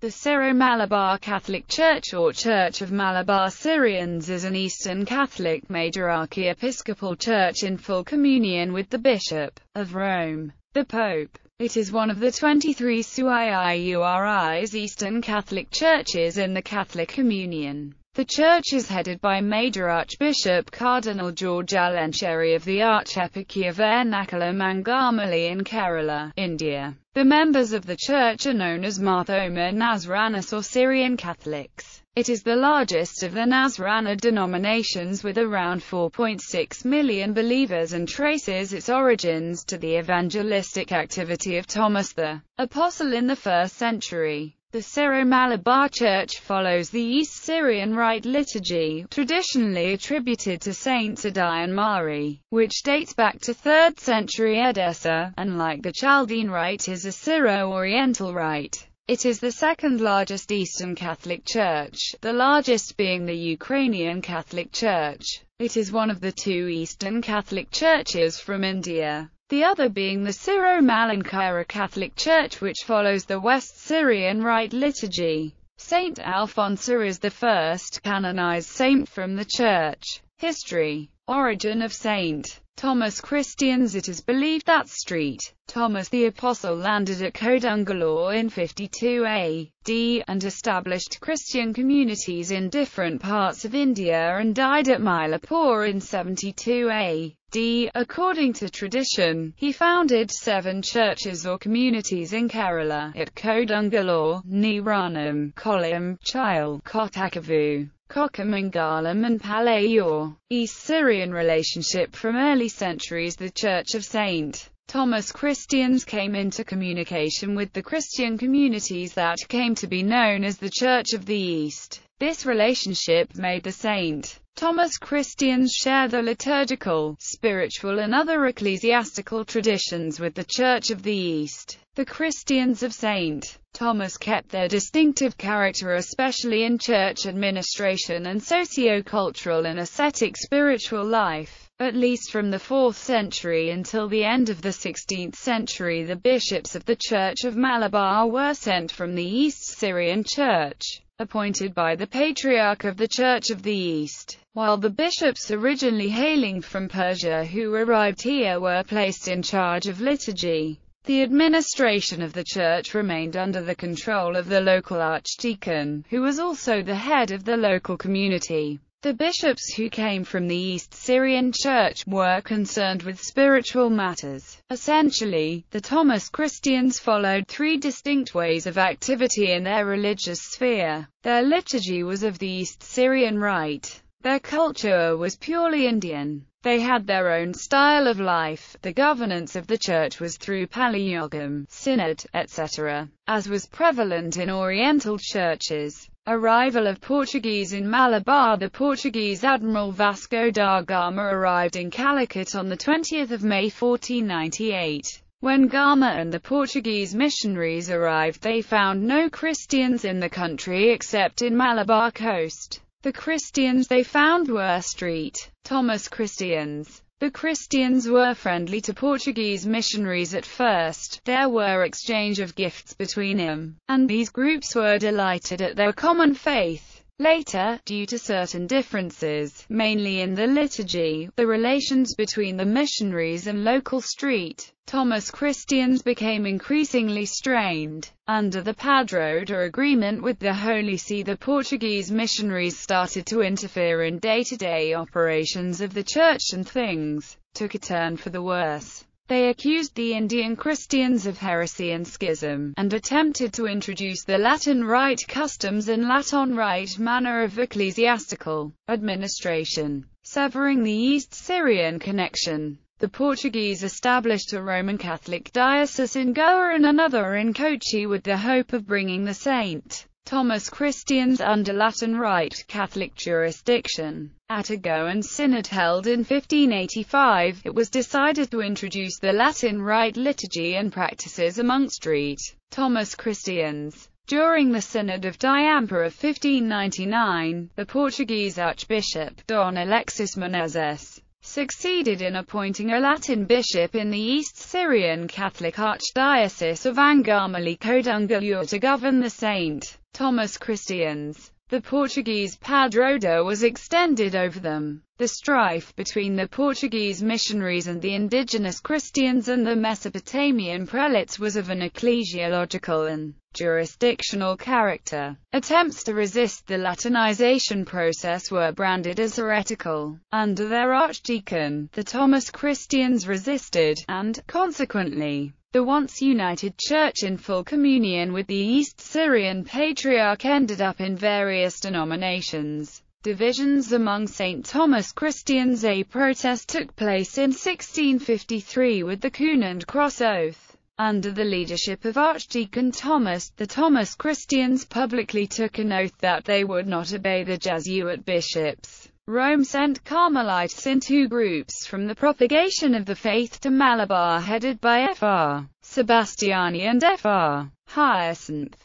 The Syro-Malabar Catholic Church or Church of Malabar Syrians is an Eastern Catholic major archiepiscopal church in full communion with the Bishop of Rome, the Pope. It is one of the 23 iuris Eastern Catholic churches in the Catholic Communion. The church is headed by Major Archbishop Cardinal George Alancheri of the Archeparchy of Ernakulam Angamali in Kerala, India. The members of the church are known as Marthoma Nasranas or Syrian Catholics. It is the largest of the Nazrana denominations with around 4.6 million believers and traces its origins to the evangelistic activity of Thomas the Apostle in the 1st century. The Syro-Malabar Church follows the East Syrian Rite liturgy, traditionally attributed to Saints and Mari, which dates back to 3rd century Edessa, and like the Chaldean Rite is a Syro-Oriental Rite. It is the second largest Eastern Catholic Church, the largest being the Ukrainian Catholic Church. It is one of the two Eastern Catholic Churches from India the other being the Syro-Malankara Catholic Church which follows the West Syrian Rite liturgy. Saint Alphonsus is the first canonized saint from the Church history. Origin of St. Thomas Christians It is believed that St. Thomas the Apostle landed at Kodungalore in 52 AD, and established Christian communities in different parts of India and died at Mylapore in 72 AD. According to tradition, he founded seven churches or communities in Kerala, at Kodungalore, Niranam, Kollam, Chile, Kottakavu, Kocham and Galam and Palayor. East Syrian relationship From early centuries the Church of St. Thomas Christians came into communication with the Christian communities that came to be known as the Church of the East. This relationship made the St. Thomas Christians share the liturgical, spiritual and other ecclesiastical traditions with the Church of the East. The Christians of St. Thomas kept their distinctive character especially in church administration and socio-cultural and ascetic spiritual life. At least from the 4th century until the end of the 16th century the bishops of the Church of Malabar were sent from the East Syrian Church, appointed by the Patriarch of the Church of the East, while the bishops originally hailing from Persia who arrived here were placed in charge of liturgy. The administration of the church remained under the control of the local archdeacon, who was also the head of the local community. The bishops who came from the East Syrian Church were concerned with spiritual matters. Essentially, the Thomas Christians followed three distinct ways of activity in their religious sphere. Their liturgy was of the East Syrian Rite. Their culture was purely Indian. They had their own style of life, the governance of the church was through palliogam, synod, etc., as was prevalent in Oriental churches. Arrival of Portuguese in Malabar The Portuguese Admiral Vasco da Gama arrived in Calicut on 20 May 1498. When Gama and the Portuguese missionaries arrived they found no Christians in the country except in Malabar coast. The Christians they found were Street Thomas Christians. The Christians were friendly to Portuguese missionaries at first, there were exchange of gifts between them, and these groups were delighted at their common faith. Later, due to certain differences, mainly in the liturgy, the relations between the missionaries and local street Thomas Christians became increasingly strained. Under the Padroada agreement with the Holy See the Portuguese missionaries started to interfere in day-to-day -day operations of the church and things took a turn for the worse. They accused the Indian Christians of heresy and schism, and attempted to introduce the Latin Rite customs and Latin Rite manner of ecclesiastical administration, severing the East Syrian connection. The Portuguese established a Roman Catholic diocese in Goa and another in Kochi with the hope of bringing the St. Thomas Christians under Latin Rite Catholic jurisdiction. At a Goan synod held in 1585, it was decided to introduce the Latin Rite liturgy and practices amongst Rite Thomas Christians. During the Synod of Diampora of 1599, the Portuguese Archbishop, Don Alexis Menezes, succeeded in appointing a Latin bishop in the East Syrian Catholic Archdiocese of Angamali Kodungallur to govern the St. Thomas Christians. The Portuguese padroada was extended over them. The strife between the Portuguese missionaries and the indigenous Christians and the Mesopotamian prelates was of an ecclesiological and jurisdictional character. Attempts to resist the Latinization process were branded as heretical. Under their archdeacon, the Thomas Christians resisted, and, consequently, the once united church in full communion with the East Syrian Patriarch ended up in various denominations. Divisions among St. Thomas Christians A protest took place in 1653 with the Coon and Cross Oath. Under the leadership of Archdeacon Thomas, the Thomas Christians publicly took an oath that they would not obey the Jesuit bishops. Rome sent Carmelites in two groups from the propagation of the faith to Malabar headed by Fr. Sebastiani and Fr. Hyacinth.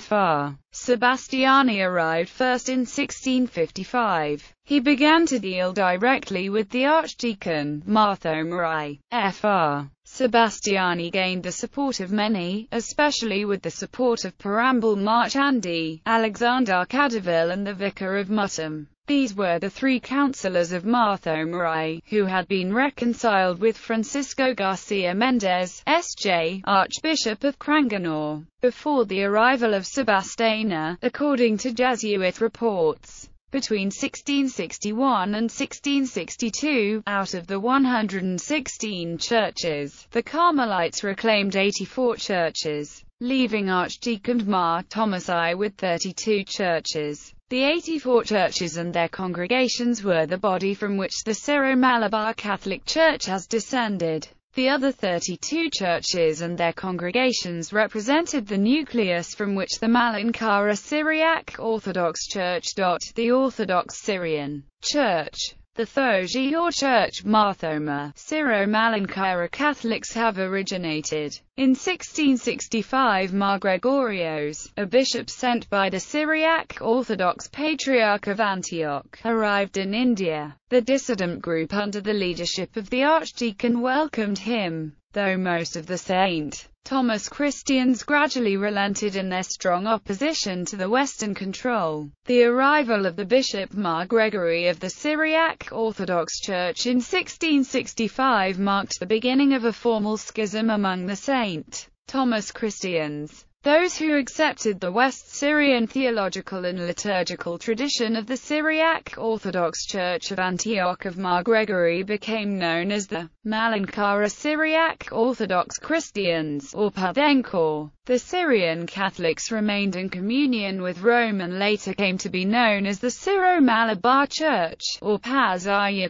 Fr. Sebastiani arrived first in 1655. He began to deal directly with the archdeacon, Martho Marai. Fr. Sebastiani gained the support of many, especially with the support of Perambul Marchandi, Alexander Cadaville and the vicar of Muttam. These were the three councillors of Marthomaray, who had been reconciled with Francisco Garcia Mendez, S.J., Archbishop of Cranganore, before the arrival of Sebastiana, according to Jesuit reports. Between 1661 and 1662, out of the 116 churches, the Carmelites reclaimed 84 churches, leaving Archdeacon Mar Thomas I with 32 churches. The 84 churches and their congregations were the body from which the Syro-Malabar Catholic Church has descended. The other 32 churches and their congregations represented the nucleus from which the Malankara Syriac Orthodox Church. The Orthodox Syrian Church the Thoji or Church Marthoma, Syro-Malankara Catholics have originated. In 1665 Margregorios, a bishop sent by the Syriac Orthodox Patriarch of Antioch, arrived in India. The dissident group under the leadership of the archdeacon welcomed him though most of the St. Thomas Christians gradually relented in their strong opposition to the Western control. The arrival of the Bishop Mar Gregory of the Syriac Orthodox Church in 1665 marked the beginning of a formal schism among the St. Thomas Christians. Those who accepted the West Syrian theological and liturgical tradition of the Syriac Orthodox Church of Antioch of Mar Gregory became known as the Malankara Syriac Orthodox Christians, or Parthenkor. The Syrian Catholics remained in communion with Rome and later came to be known as the Syro-Malabar Church, or Paz a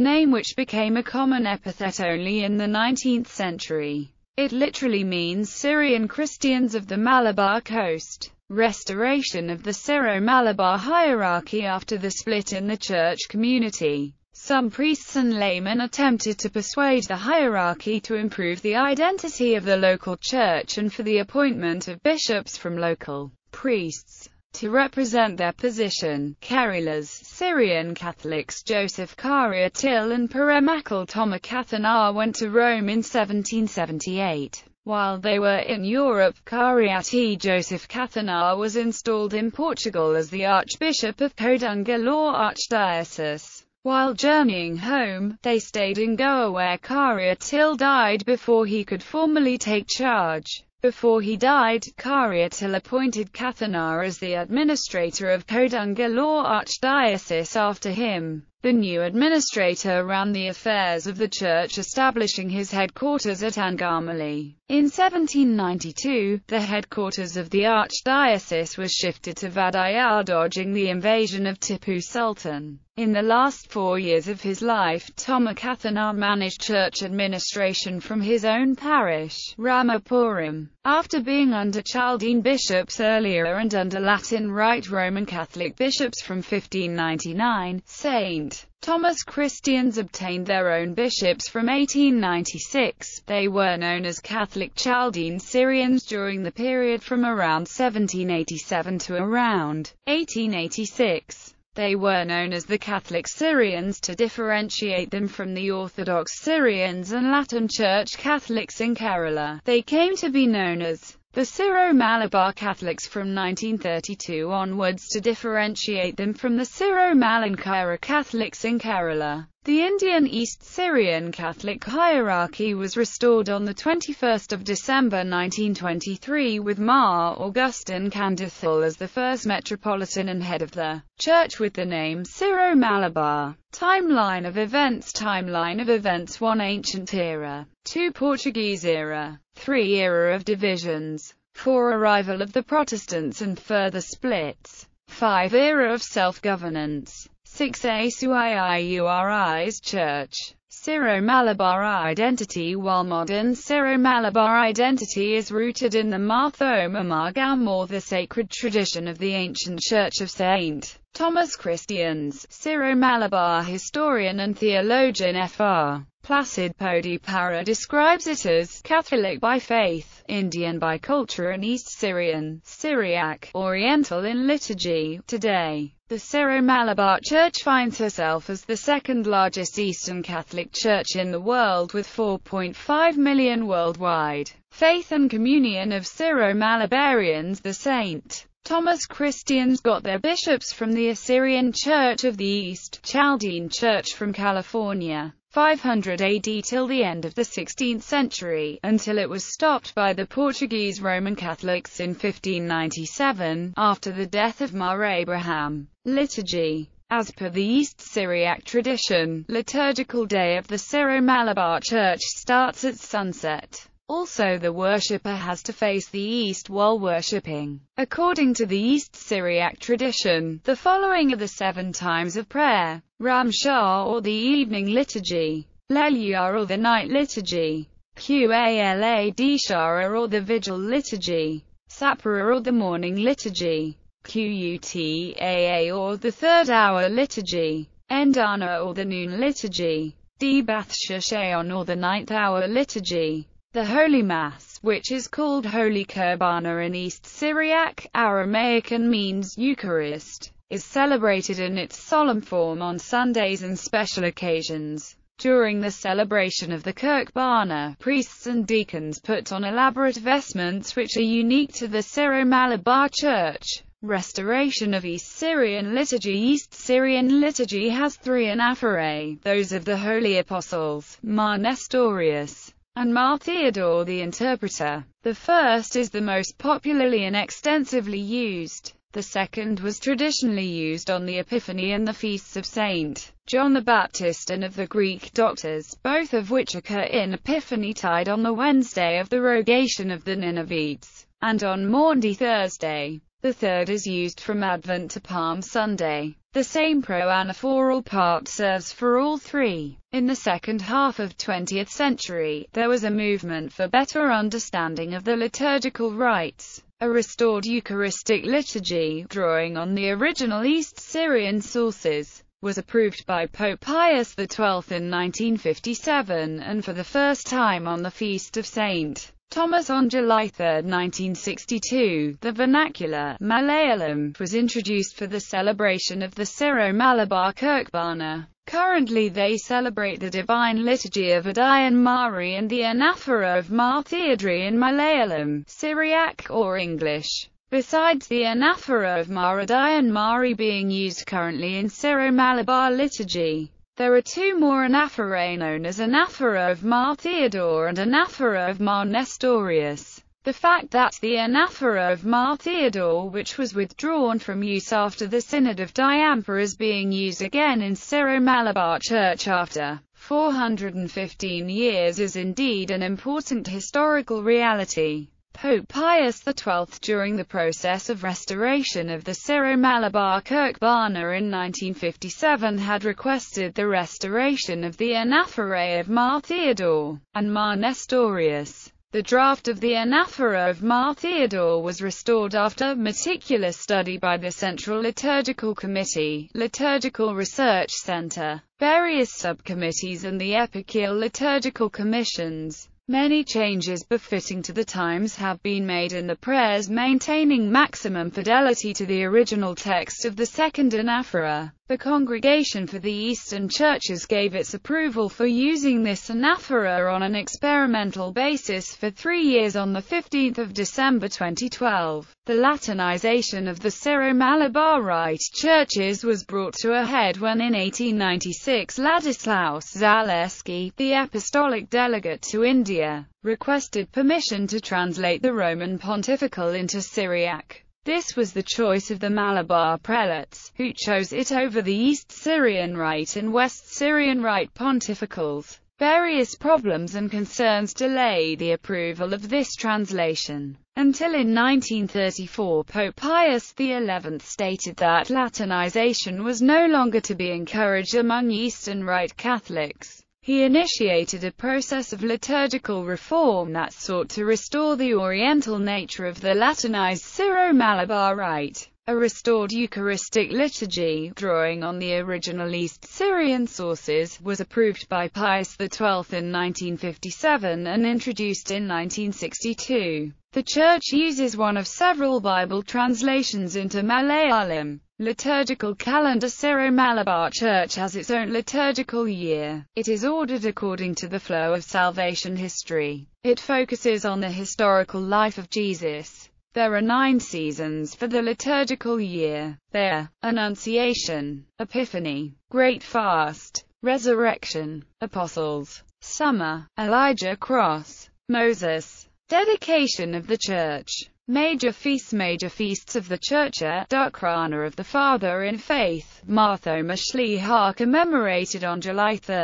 name which became a common epithet only in the 19th century. It literally means Syrian Christians of the Malabar coast. Restoration of the Syro-Malabar hierarchy after the split in the church community. Some priests and laymen attempted to persuade the hierarchy to improve the identity of the local church and for the appointment of bishops from local priests. To represent their position, Kerala's Syrian Catholics Joseph Karia and Peremakal Thomakathanar went to Rome in 1778. While they were in Europe, Cariati Joseph Cathanar was installed in Portugal as the Archbishop of Codunga Law Archdiocese. While journeying home, they stayed in Goa where Kariatil died before he could formally take charge. Before he died, Kariatil appointed Kathinar as the administrator of Kodunga Law Archdiocese after him. The new administrator ran the affairs of the church establishing his headquarters at Angamaly. In 1792, the headquarters of the archdiocese was shifted to Vadayal, dodging the invasion of Tipu Sultan. In the last four years of his life, Tomakathana managed church administration from his own parish, Ramapuram. After being under Chaldean bishops earlier and under Latin Rite Roman Catholic bishops from 1599, St. Thomas Christians obtained their own bishops from 1896. They were known as Catholic Chaldean Syrians during the period from around 1787 to around 1886. They were known as the Catholic Syrians to differentiate them from the Orthodox Syrians and Latin Church Catholics in Kerala. They came to be known as the Syro-Malabar Catholics from 1932 onwards to differentiate them from the Syro-Malankara Catholics in Kerala. The Indian East Syrian Catholic hierarchy was restored on 21 December 1923 with Mar Augustine Candathil as the first metropolitan and head of the church with the name Syro Malabar. Timeline of events Timeline of events 1 Ancient Era 2 Portuguese Era 3 Era of Divisions 4 Arrival of the Protestants and further splits 5 Era of Self-Governance 6 A Suiiuri's Church. Syro-Malabar identity While modern Syro-Malabar identity is rooted in the Marthoma Margam or the sacred tradition of the ancient Church of St. Thomas Christians, Syro-Malabar historian and theologian Fr. Placid Podipara describes it as Catholic by faith, Indian by culture and East Syrian, Syriac, Oriental in liturgy. Today, the Syro-Malabar Church finds herself as the second largest Eastern Catholic Church in the world with 4.5 million worldwide. Faith and Communion of Syro-Malabarians The St. Thomas Christians got their bishops from the Assyrian Church of the East, Chaldean Church from California, 500 AD till the end of the 16th century, until it was stopped by the Portuguese Roman Catholics in 1597, after the death of Mar Abraham. Liturgy as per the East Syriac tradition, liturgical day of the Syro-Malabar Church starts at sunset. Also the worshipper has to face the east while worshipping. According to the East Syriac tradition, the following are the seven times of prayer. Ramshah or the evening liturgy, Lelyar or the night liturgy, Qaladshara or the vigil liturgy, Sapra or the morning liturgy, Qutaa or the third hour liturgy, Endana or the noon liturgy, Shashayon or the ninth hour liturgy, the Holy Mass, which is called Holy Kurbana in East Syriac, Aramaic and means Eucharist is celebrated in its solemn form on Sundays and special occasions. During the celebration of the Kirkbana, priests and deacons put on elaborate vestments which are unique to the Syro-Malabar Church. Restoration of East Syrian liturgy East Syrian liturgy has three anaphorae, those of the Holy Apostles, Mar Nestorius, and Mar Theodore the Interpreter. The first is the most popularly and extensively used. The second was traditionally used on the Epiphany and the feasts of St. John the Baptist and of the Greek doctors, both of which occur in Epiphany tide on the Wednesday of the Rogation of the Ninevites, and on Maundy Thursday. The third is used from Advent to Palm Sunday. The same pro-anaphoral part serves for all three. In the second half of 20th century, there was a movement for better understanding of the liturgical rites a restored Eucharistic liturgy, drawing on the original East Syrian sources, was approved by Pope Pius XII in 1957 and for the first time on the feast of St. Thomas on July 3, 1962, the vernacular, Malayalam, was introduced for the celebration of the Syro-Malabar Kirkbana. Currently they celebrate the Divine Liturgy of Adayan Mari and the Anaphora of Mar Theodry in Malayalam, Syriac or English. Besides the anaphora of and Mari being used currently in Syro-Malabar liturgy, there are two more anaphorae known as anaphora of Mar Theodore and anaphora of Mar Nestorius. The fact that the anaphora of Mar Theodore, which was withdrawn from use after the Synod of Diampha is being used again in Syro-Malabar Church after 415 years is indeed an important historical reality. Pope Pius XII during the process of restoration of the Syro-Malabar Kirkbana in 1957 had requested the restoration of the anaphora of Mar Theodore and Mar Nestorius. The draft of the anaphora of Mar Theodore was restored after meticulous study by the Central Liturgical Committee, Liturgical Research Center, various subcommittees and the eparchial liturgical commissions. Many changes befitting to the times have been made in the prayers maintaining maximum fidelity to the original text of the second anaphora. The Congregation for the Eastern Churches gave its approval for using this anaphora on an experimental basis for three years on 15 December 2012. The Latinization of the Syro-Malabarite churches was brought to a head when in 1896 Ladislaus Zaleski, the apostolic delegate to India, requested permission to translate the Roman pontifical into Syriac. This was the choice of the Malabar prelates, who chose it over the East Syrian Rite and West Syrian Rite pontificals. Various problems and concerns delay the approval of this translation, until in 1934 Pope Pius XI stated that Latinization was no longer to be encouraged among Eastern Rite Catholics. He initiated a process of liturgical reform that sought to restore the Oriental nature of the Latinized Syro-Malabar Rite, a restored Eucharistic liturgy, drawing on the original East Syrian sources, was approved by Pius XII in 1957 and introduced in 1962. The Church uses one of several Bible translations into Malayalam. Liturgical calendar Syro Malabar Church has its own liturgical year. It is ordered according to the flow of salvation history. It focuses on the historical life of Jesus. There are nine seasons for the liturgical year. They are Annunciation, Epiphany, Great Fast, Resurrection, Apostles, Summer, Elijah Cross, Moses, Dedication of the Church Major feasts Major feasts of the Churcha, Dukrana of the Father in Faith, Marthoma Shliha commemorated on July 3,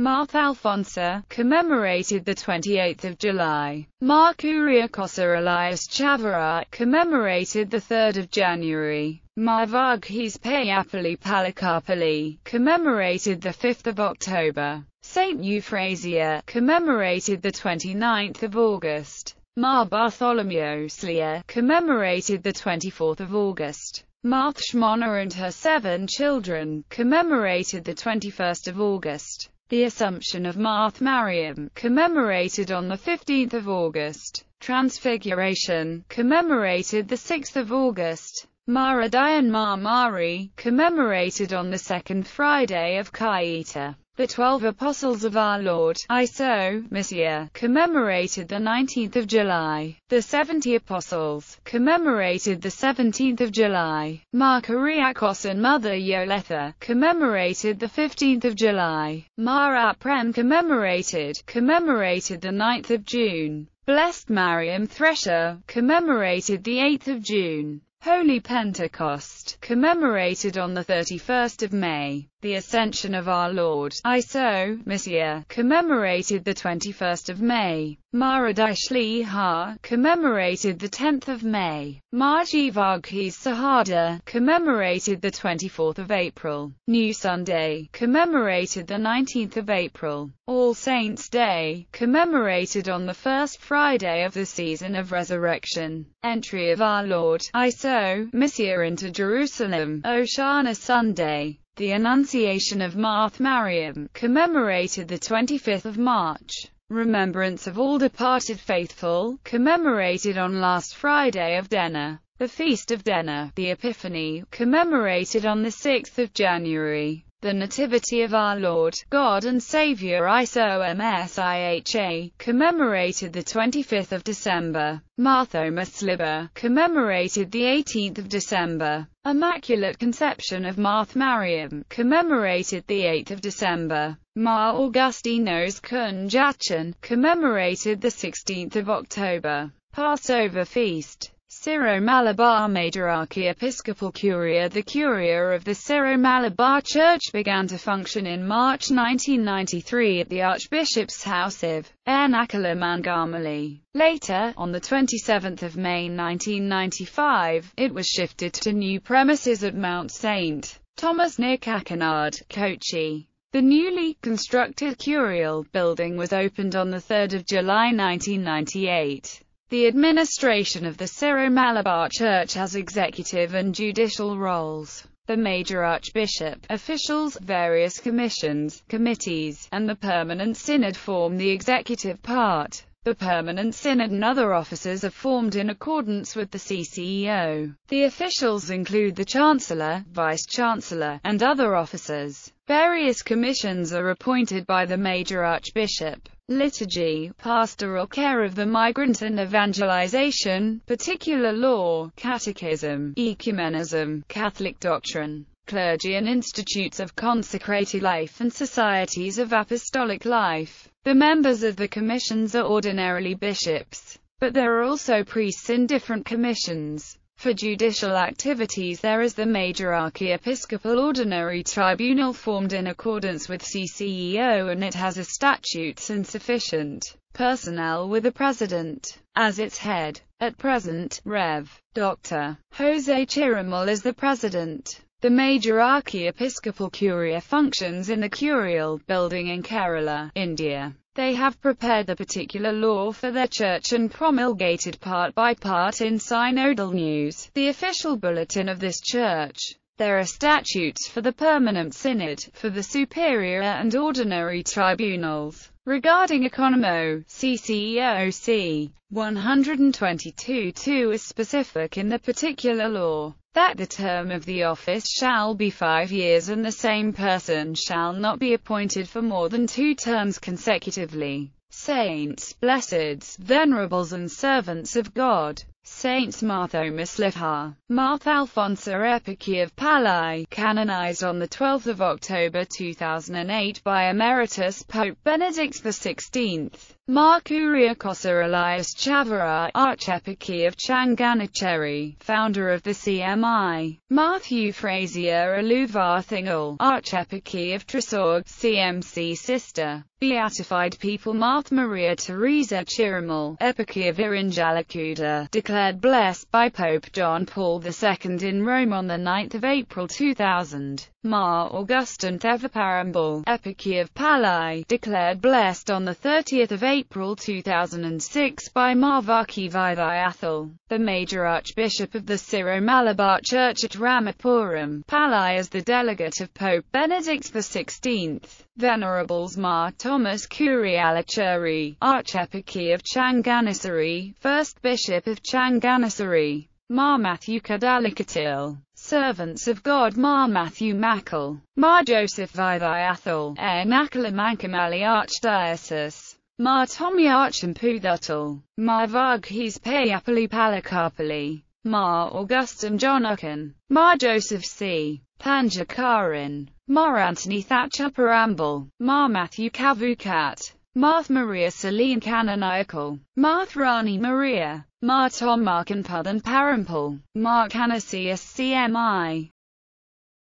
Marth Alfonsa commemorated the 28th of July, Mark Uriakosa Elias Chavara commemorated the 3rd of January, Marvaghis Payapali Palakarpali commemorated the 5th of October. Saint Euphrasia, commemorated 29 August. Mar Bartholomew Slia, commemorated 24 August. Marthe Schmoner and her seven children, commemorated 21 August. The Assumption of Marth Mariam, commemorated on 15 August. Transfiguration, commemorated 6 August. Mara Dian Mar Mari, commemorated on the second Friday of Kaita. The Twelve Apostles of Our Lord, ISO, Messiah, commemorated the 19th of July. The 70 Apostles, commemorated the 17th of July. Mar Kyriakos and Mother Yoletha, commemorated the 15th of July. Mar Prem commemorated, commemorated the 9th of June. Blessed Mariam Thresher, commemorated the 8th of June. Holy Pentecost, commemorated on the 31st of May. The Ascension of Our Lord, ISO, Messiah, commemorated the 21st of May. Maradish Lehar, commemorated the 10th of May, Marjivaghi Sahada, commemorated of April, New Sunday, commemorated the 19th of April, All Saints' Day, commemorated on the first Friday of the season of resurrection, entry of our Lord, ISO, Messiah into Jerusalem, Oshana Sunday, the Annunciation of Marth Mariam, commemorated the 25th of March remembrance of all departed faithful, commemorated on last Friday of Denner. The Feast of Denner, the Epiphany, commemorated on the 6th of January. The Nativity of our Lord, God and Saviour ISOMSIHA, commemorated the 25th of December. Martha Masliba, commemorated the 18th of December. Immaculate Conception of Marth Mariam, commemorated the 8th of December. Mar Augustino's Kunjachan, commemorated the 16th of October, Passover feast. Syro-Malabar Major Archiepiscopal Curia The Curia of the Syro-Malabar Church began to function in March 1993 at the Archbishop's House of Ernakulam Later, on 27 May 1995, it was shifted to new premises at Mount St. Thomas near Kakinad, Kochi. The newly constructed Curial building was opened on 3 July 1998. The administration of the Syro-Malabar Church has executive and judicial roles. The major archbishop, officials, various commissions, committees, and the permanent synod form the executive part. The Permanent Synod and other officers are formed in accordance with the CCEO. The officials include the Chancellor, Vice-Chancellor, and other officers. Various commissions are appointed by the Major Archbishop. Liturgy, pastoral care of the migrant and evangelization, particular law, catechism, ecumenism, Catholic doctrine, clergy and institutes of consecrated life and societies of apostolic life. The members of the commissions are ordinarily bishops, but there are also priests in different commissions. For judicial activities there is the major archiepiscopal ordinary tribunal formed in accordance with CCEO and it has a statutes and sufficient personnel with a president as its head. At present, Rev. Dr. Jose Chirimal is the president. The major archiepiscopal curia functions in the curial building in Kerala, India. They have prepared the particular law for their church and promulgated part by part in synodal news, the official bulletin of this church. There are statutes for the permanent synod, for the superior and ordinary tribunals. Regarding Economo, CCEOC 122-2 is specific in the particular law that the term of the office shall be five years and the same person shall not be appointed for more than two terms consecutively. Saints, blesseds, venerables and servants of God Saints Martho Mislefa, Marth Alfonso Epiki of Palai, canonized on 12 October 2008 by Emeritus Pope Benedict XVI, Mark Uriakosa Elias Chavara, Archepiki of Changanacheri, founder of the CMI, Matthew Fraser Aluvar Thingal, Archepiki of Trisorg, CMC sister, Beatified people Marth Maria Teresa Chirimal, Epiki of Irinjalakuda, declared declared blessed by Pope John Paul II in Rome on 9 April 2000. Mar Augustin Theveparambal, Eparchy of Palai, declared blessed on 30 April 2006 by Marvaki Vithiathal, the Major Archbishop of the Syro-Malabar Church at Ramapuram, Palai as the delegate of Pope Benedict XVI. Venerables Mar Thomas Curialachuri, Archepicure of Changanasari, 1st Bishop of Changanasari, Danganasari, Mar Matthew Kadalikatil, servants of God Mar Matthew Mackel, Mar Joseph Vithiathal, Air Archdiocese, Mar Tommy Archamputhutal, Mar Varghese Payapali Palakarpali, Mar Augustum Jonokan, Mar Joseph C. Panjakaran, Mar Anthony Thatcher Paramble, Mar Matthew Kavukat, Marth Maria Celine Canonical, Marth Rani Maria, Martom Markanpathan Parampal, Mark Hannah CMI.